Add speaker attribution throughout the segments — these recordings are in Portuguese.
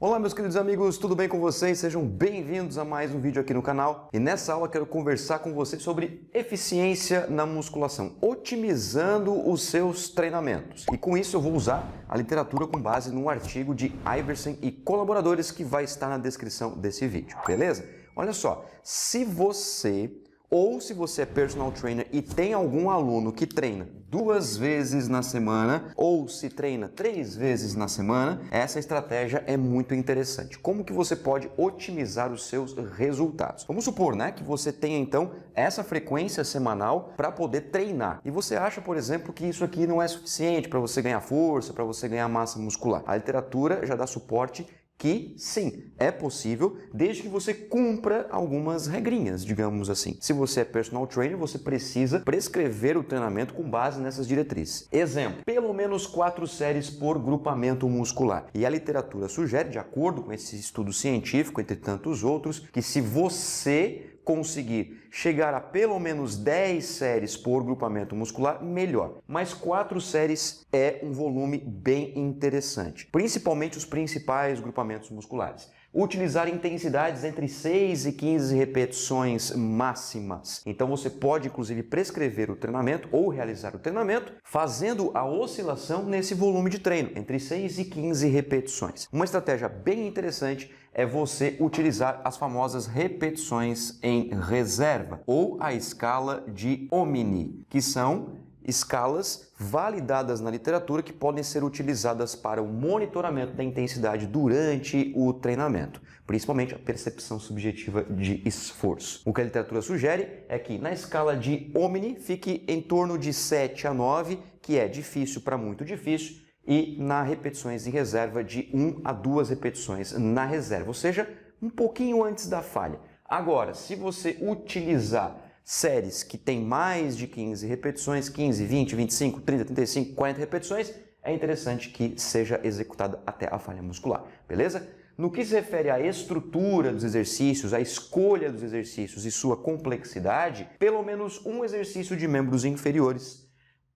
Speaker 1: Olá meus queridos amigos, tudo bem com vocês? Sejam bem-vindos a mais um vídeo aqui no canal. E nessa aula quero conversar com vocês sobre eficiência na musculação, otimizando os seus treinamentos. E com isso eu vou usar a literatura com base no artigo de Iverson e colaboradores que vai estar na descrição desse vídeo, beleza? Olha só, se você ou se você é personal trainer e tem algum aluno que treina duas vezes na semana ou se treina três vezes na semana, essa estratégia é muito interessante. Como que você pode otimizar os seus resultados? Vamos supor, né, que você tenha então essa frequência semanal para poder treinar. E você acha, por exemplo, que isso aqui não é suficiente para você ganhar força, para você ganhar massa muscular. A literatura já dá suporte que sim, é possível, desde que você cumpra algumas regrinhas, digamos assim. Se você é personal trainer, você precisa prescrever o treinamento com base nessas diretrizes. Exemplo: pelo menos quatro séries por grupamento muscular. E a literatura sugere, de acordo com esse estudo científico, entre tantos outros, que se você conseguir chegar a pelo menos 10 séries por grupamento muscular, melhor. Mas 4 séries é um volume bem interessante, principalmente os principais grupamentos musculares utilizar intensidades entre 6 e 15 repetições máximas. Então você pode inclusive prescrever o treinamento ou realizar o treinamento fazendo a oscilação nesse volume de treino, entre 6 e 15 repetições. Uma estratégia bem interessante é você utilizar as famosas repetições em reserva ou a escala de Omni, que são escalas validadas na literatura que podem ser utilizadas para o monitoramento da intensidade durante o treinamento, principalmente a percepção subjetiva de esforço. O que a literatura sugere é que na escala de Omni fique em torno de 7 a 9, que é difícil para muito difícil, e na repetições em reserva de 1 a 2 repetições na reserva, ou seja, um pouquinho antes da falha. Agora, se você utilizar séries que tem mais de 15 repetições, 15, 20, 25, 30, 35, 40 repetições, é interessante que seja executada até a falha muscular, beleza? No que se refere à estrutura dos exercícios, à escolha dos exercícios e sua complexidade, pelo menos um exercício de membros inferiores,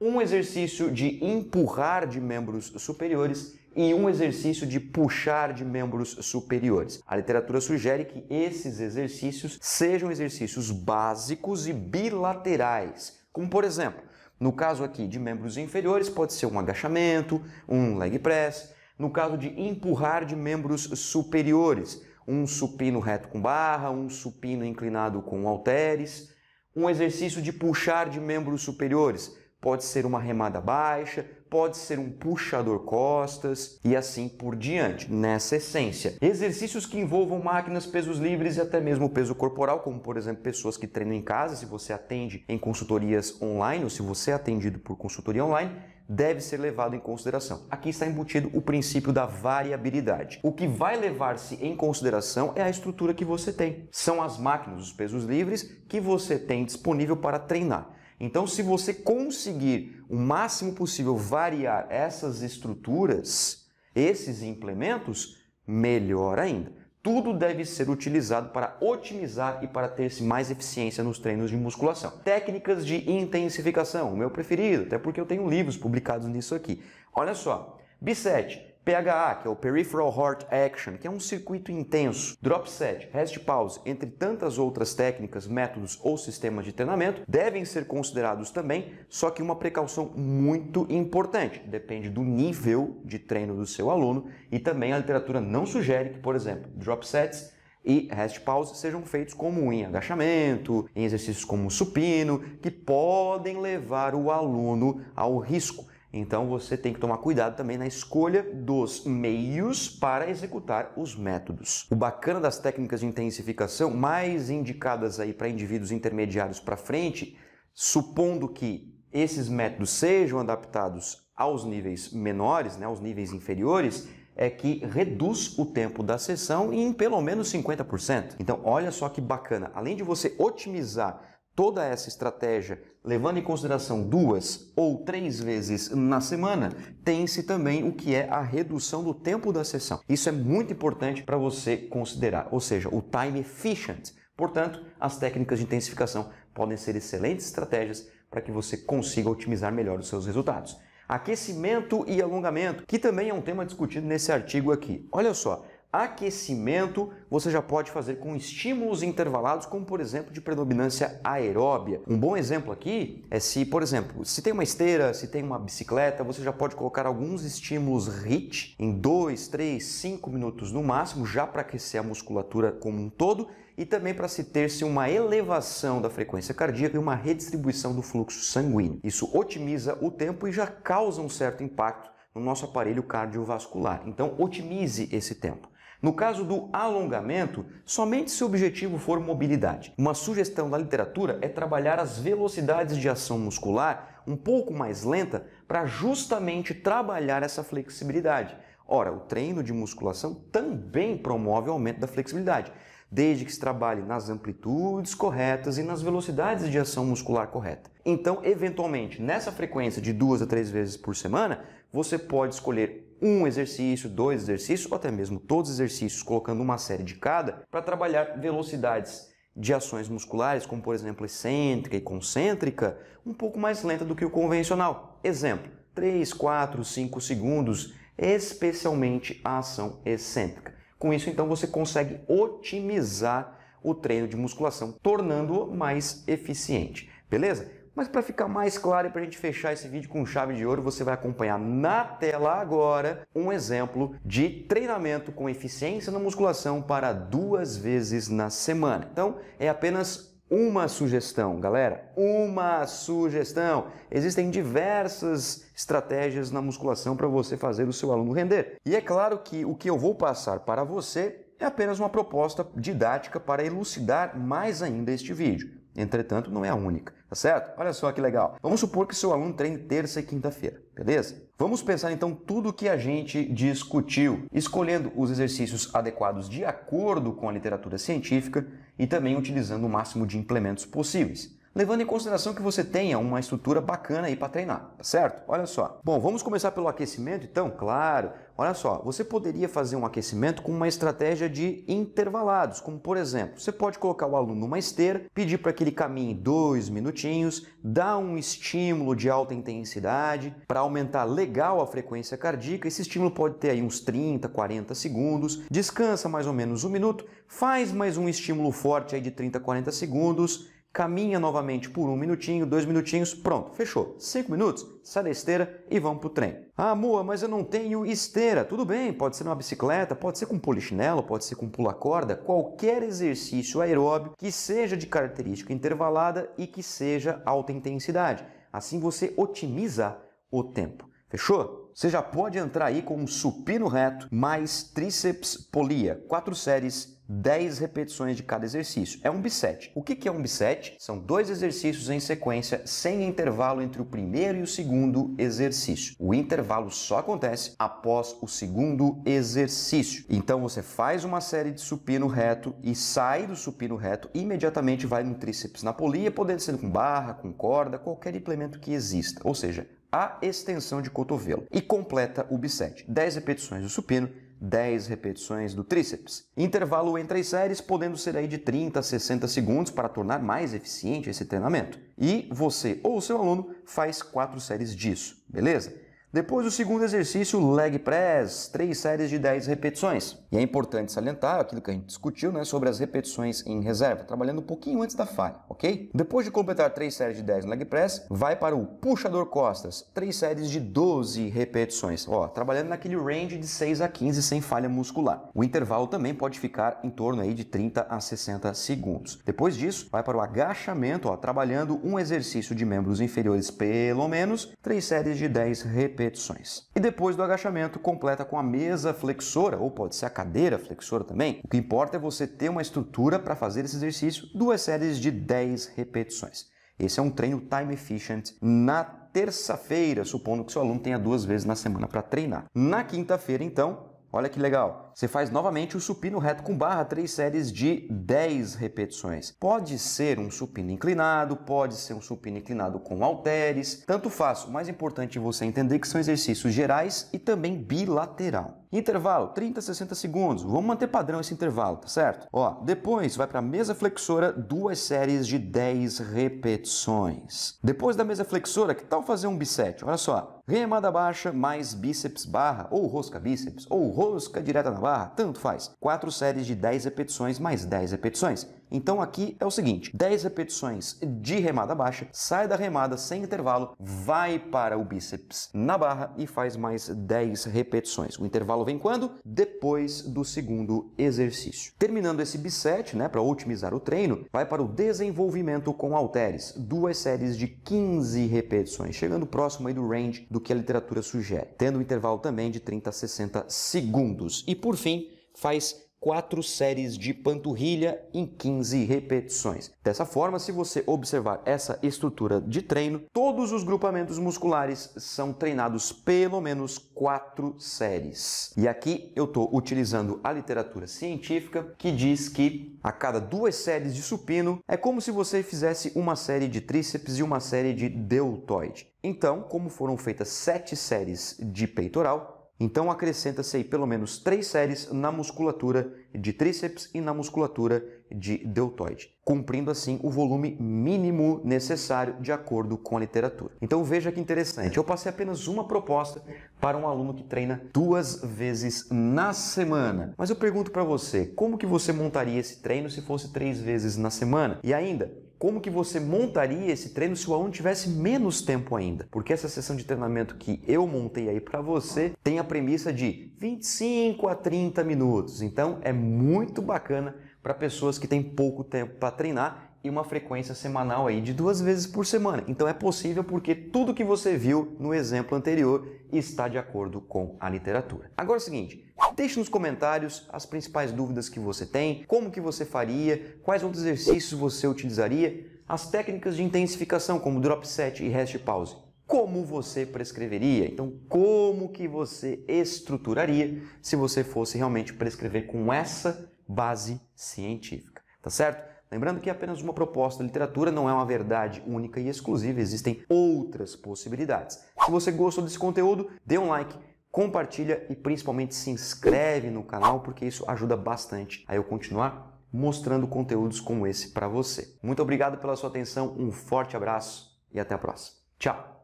Speaker 1: um exercício de empurrar de membros superiores e um exercício de puxar de membros superiores. A literatura sugere que esses exercícios sejam exercícios básicos e bilaterais, como por exemplo, no caso aqui de membros inferiores, pode ser um agachamento, um leg press. No caso de empurrar de membros superiores, um supino reto com barra, um supino inclinado com halteres. Um exercício de puxar de membros superiores, pode ser uma remada baixa, pode ser um puxador costas e assim por diante, nessa essência. Exercícios que envolvam máquinas, pesos livres e até mesmo peso corporal, como por exemplo pessoas que treinam em casa, se você atende em consultorias online ou se você é atendido por consultoria online, deve ser levado em consideração. Aqui está embutido o princípio da variabilidade. O que vai levar-se em consideração é a estrutura que você tem. São as máquinas, os pesos livres que você tem disponível para treinar. Então, se você conseguir o máximo possível variar essas estruturas, esses implementos, melhor ainda. Tudo deve ser utilizado para otimizar e para ter mais eficiência nos treinos de musculação. Técnicas de intensificação, o meu preferido, até porque eu tenho livros publicados nisso aqui. Olha só, bisete, PHA, que é o Peripheral Heart Action, que é um circuito intenso, drop set, rest pause, entre tantas outras técnicas, métodos ou sistemas de treinamento, devem ser considerados também, só que uma precaução muito importante, depende do nível de treino do seu aluno e também a literatura não sugere que, por exemplo, drop sets e rest pause sejam feitos como em agachamento, em exercícios como supino, que podem levar o aluno ao risco então você tem que tomar cuidado também na escolha dos meios para executar os métodos. O bacana das técnicas de intensificação, mais indicadas aí para indivíduos intermediários para frente, supondo que esses métodos sejam adaptados aos níveis menores, né, aos níveis inferiores, é que reduz o tempo da sessão em pelo menos 50%. Então, olha só que bacana. Além de você otimizar toda essa estratégia, levando em consideração duas ou três vezes na semana, tem-se também o que é a redução do tempo da sessão. Isso é muito importante para você considerar, ou seja, o time efficient. Portanto, as técnicas de intensificação podem ser excelentes estratégias para que você consiga otimizar melhor os seus resultados. Aquecimento e alongamento, que também é um tema discutido nesse artigo aqui. Olha só, Aquecimento você já pode fazer com estímulos intervalados, como por exemplo de predominância aeróbia. Um bom exemplo aqui é se, por exemplo, se tem uma esteira, se tem uma bicicleta, você já pode colocar alguns estímulos hit em 2, 3, 5 minutos no máximo, já para aquecer a musculatura como um todo e também para se ter-se uma elevação da frequência cardíaca e uma redistribuição do fluxo sanguíneo. Isso otimiza o tempo e já causa um certo impacto no nosso aparelho cardiovascular. Então, otimize esse tempo. No caso do alongamento, somente se o objetivo for mobilidade. Uma sugestão da literatura é trabalhar as velocidades de ação muscular um pouco mais lenta para justamente trabalhar essa flexibilidade. Ora, o treino de musculação também promove o aumento da flexibilidade desde que se trabalhe nas amplitudes corretas e nas velocidades de ação muscular correta. Então, eventualmente, nessa frequência de duas a três vezes por semana, você pode escolher um exercício, dois exercícios ou até mesmo todos os exercícios, colocando uma série de cada, para trabalhar velocidades de ações musculares, como por exemplo excêntrica e concêntrica, um pouco mais lenta do que o convencional. Exemplo, 3, 4, 5 segundos, especialmente a ação excêntrica. Com isso, então, você consegue otimizar o treino de musculação, tornando-o mais eficiente, beleza? Mas para ficar mais claro e para a gente fechar esse vídeo com chave de ouro, você vai acompanhar na tela agora um exemplo de treinamento com eficiência na musculação para duas vezes na semana. Então, é apenas uma sugestão, galera, uma sugestão. Existem diversas estratégias na musculação para você fazer o seu aluno render. E é claro que o que eu vou passar para você é apenas uma proposta didática para elucidar mais ainda este vídeo. Entretanto, não é a única, tá certo? Olha só que legal. Vamos supor que seu aluno treine terça e quinta-feira, beleza? Vamos pensar então tudo o que a gente discutiu, escolhendo os exercícios adequados de acordo com a literatura científica e também utilizando o máximo de implementos possíveis levando em consideração que você tenha uma estrutura bacana aí para treinar, tá certo? Olha só. Bom, vamos começar pelo aquecimento então? Claro. Olha só, você poderia fazer um aquecimento com uma estratégia de intervalados, como por exemplo, você pode colocar o aluno numa esteira, pedir para que ele caminhe dois minutinhos, dar um estímulo de alta intensidade para aumentar legal a frequência cardíaca. Esse estímulo pode ter aí uns 30, 40 segundos. Descansa mais ou menos um minuto, faz mais um estímulo forte aí de 30, 40 segundos caminha novamente por um minutinho, dois minutinhos, pronto, fechou. Cinco minutos, sai da esteira e vamos para o trem. Ah, Moa, mas eu não tenho esteira. Tudo bem, pode ser numa bicicleta, pode ser com polichinelo, pode ser com pula-corda, qualquer exercício aeróbio que seja de característica intervalada e que seja alta intensidade. Assim você otimiza o tempo. Fechou? Você já pode entrar aí com um supino reto mais tríceps polia. Quatro séries, 10 repetições de cada exercício. É um bisete. O que é um bisete? São dois exercícios em sequência, sem intervalo entre o primeiro e o segundo exercício. O intervalo só acontece após o segundo exercício. Então você faz uma série de supino reto e sai do supino reto e imediatamente vai no tríceps na polia, podendo ser com barra, com corda, qualquer implemento que exista. Ou seja, a extensão de cotovelo e completa o bicep. 10 repetições do supino, 10 repetições do tríceps. Intervalo entre as séries podendo ser aí de 30 a 60 segundos para tornar mais eficiente esse treinamento. E você ou seu aluno faz 4 séries disso, beleza? Depois, o segundo exercício, leg press, três séries de 10 repetições. E é importante salientar aquilo que a gente discutiu né, sobre as repetições em reserva, trabalhando um pouquinho antes da falha, ok? Depois de completar três séries de 10 no leg press, vai para o puxador costas, três séries de 12 repetições, ó, trabalhando naquele range de 6 a 15 sem falha muscular. O intervalo também pode ficar em torno aí de 30 a 60 segundos. Depois disso, vai para o agachamento, ó, trabalhando um exercício de membros inferiores pelo menos, três séries de 10 repetições repetições. E depois do agachamento, completa com a mesa flexora, ou pode ser a cadeira flexora também. O que importa é você ter uma estrutura para fazer esse exercício, duas séries de 10 repetições. Esse é um treino time efficient na terça-feira, supondo que seu aluno tenha duas vezes na semana para treinar. Na quinta-feira, então, Olha que legal. Você faz novamente o supino reto com barra, três séries de 10 repetições. Pode ser um supino inclinado, pode ser um supino inclinado com halteres, tanto faz. O mais importante é você entender que são exercícios gerais e também bilateral. Intervalo, 30, 60 segundos. Vamos manter padrão esse intervalo, tá certo? Ó, depois vai para mesa flexora, duas séries de 10 repetições. Depois da mesa flexora, que tal fazer um bisete? Olha só, remada baixa mais bíceps barra, ou rosca bíceps, ou rosca direta na barra, tanto faz. Quatro séries de 10 repetições mais 10 repetições. Então aqui é o seguinte: 10 repetições de remada baixa, sai da remada sem intervalo, vai para o bíceps na barra e faz mais 10 repetições. O intervalo vem quando? Depois do segundo exercício. Terminando esse biset, né, para otimizar o treino, vai para o desenvolvimento com halteres, duas séries de 15 repetições, chegando próximo aí do range do que a literatura sugere, tendo um intervalo também de 30 a 60 segundos. E por fim, faz quatro séries de panturrilha em 15 repetições. Dessa forma, se você observar essa estrutura de treino, todos os grupamentos musculares são treinados pelo menos quatro séries. E aqui eu estou utilizando a literatura científica que diz que a cada duas séries de supino é como se você fizesse uma série de tríceps e uma série de deltoide. Então, como foram feitas sete séries de peitoral, então acrescenta-se aí pelo menos três séries na musculatura de tríceps e na musculatura de deltoide, cumprindo assim o volume mínimo necessário de acordo com a literatura. Então veja que interessante, eu passei apenas uma proposta para um aluno que treina duas vezes na semana. Mas eu pergunto para você, como que você montaria esse treino se fosse três vezes na semana? E ainda, como que você montaria esse treino se o aluno tivesse menos tempo ainda? Porque essa sessão de treinamento que eu montei aí para você tem a premissa de 25 a 30 minutos. Então é muito bacana para pessoas que têm pouco tempo para treinar e uma frequência semanal aí de duas vezes por semana. Então é possível porque tudo que você viu no exemplo anterior está de acordo com a literatura. Agora é o seguinte, deixe nos comentários as principais dúvidas que você tem, como que você faria, quais outros exercícios você utilizaria, as técnicas de intensificação como drop set e rest pause como você prescreveria? Então, como que você estruturaria se você fosse realmente prescrever com essa base científica, tá certo? Lembrando que é apenas uma proposta de literatura não é uma verdade única e exclusiva, existem outras possibilidades. Se você gostou desse conteúdo, dê um like, compartilha e principalmente se inscreve no canal, porque isso ajuda bastante a eu continuar mostrando conteúdos como esse para você. Muito obrigado pela sua atenção, um forte abraço e até a próxima. Tchau!